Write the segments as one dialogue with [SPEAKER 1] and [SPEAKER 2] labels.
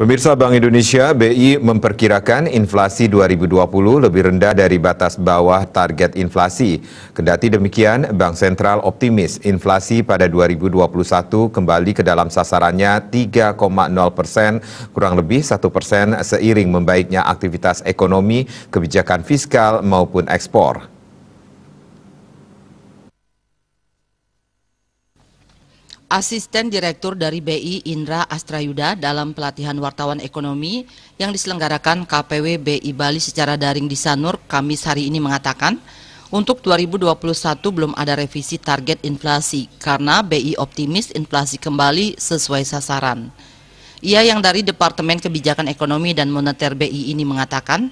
[SPEAKER 1] Pemirsa Bank Indonesia BI memperkirakan inflasi 2020 lebih rendah dari batas bawah target inflasi. Kendati demikian, Bank Sentral optimis inflasi pada 2021 kembali ke dalam sasarannya 3,0 persen, kurang lebih 1 persen seiring membaiknya aktivitas ekonomi, kebijakan fiskal maupun ekspor.
[SPEAKER 2] Asisten Direktur dari BI Indra Astrayuda dalam pelatihan wartawan ekonomi yang diselenggarakan KPW BI Bali secara daring di Sanur Kamis hari ini mengatakan, untuk 2021 belum ada revisi target inflasi karena BI optimis inflasi kembali sesuai sasaran. Ia yang dari Departemen Kebijakan Ekonomi dan Moneter BI ini mengatakan,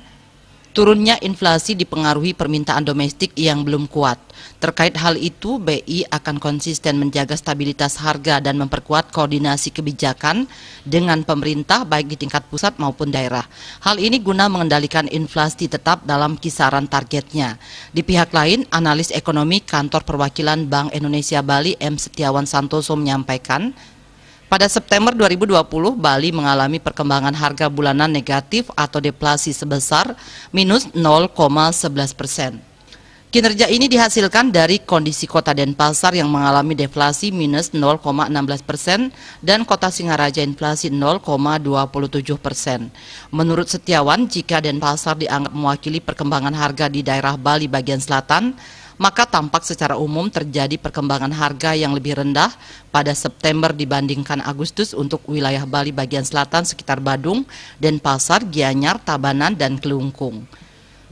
[SPEAKER 2] Turunnya inflasi dipengaruhi permintaan domestik yang belum kuat. Terkait hal itu, BI akan konsisten menjaga stabilitas harga dan memperkuat koordinasi kebijakan dengan pemerintah baik di tingkat pusat maupun daerah. Hal ini guna mengendalikan inflasi tetap dalam kisaran targetnya. Di pihak lain, analis ekonomi Kantor Perwakilan Bank Indonesia Bali M. Setiawan Santoso menyampaikan, pada September 2020, Bali mengalami perkembangan harga bulanan negatif atau deflasi sebesar minus 0,11 persen. Kinerja ini dihasilkan dari kondisi kota Denpasar yang mengalami deflasi minus 0,16 persen dan kota Singaraja inflasi 0,27 persen. Menurut Setiawan, jika Denpasar dianggap mewakili perkembangan harga di daerah Bali bagian selatan, maka tampak secara umum terjadi perkembangan harga yang lebih rendah pada September dibandingkan Agustus untuk wilayah Bali bagian selatan sekitar Badung, Denpasar, Gianyar, Tabanan, dan Kelungkung.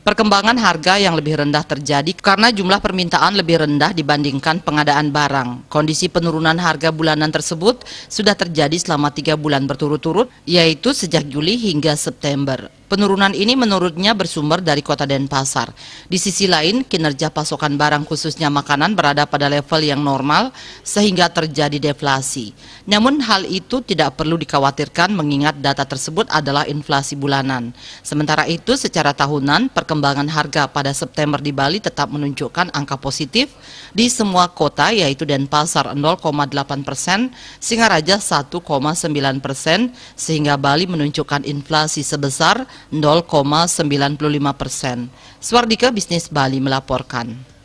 [SPEAKER 2] Perkembangan harga yang lebih rendah terjadi karena jumlah permintaan lebih rendah dibandingkan pengadaan barang. Kondisi penurunan harga bulanan tersebut sudah terjadi selama tiga bulan berturut-turut, yaitu sejak Juli hingga September. Penurunan ini menurutnya bersumber dari kota Denpasar. Di sisi lain, kinerja pasokan barang khususnya makanan berada pada level yang normal sehingga terjadi deflasi. Namun hal itu tidak perlu dikhawatirkan mengingat data tersebut adalah inflasi bulanan. Sementara itu, secara tahunan, perkembangan harga pada September di Bali tetap menunjukkan angka positif di semua kota yaitu Denpasar 0,8 persen, Singaraja 1,9 persen, sehingga Bali menunjukkan inflasi sebesar 0,95 persen. Swardika Bisnis Bali melaporkan.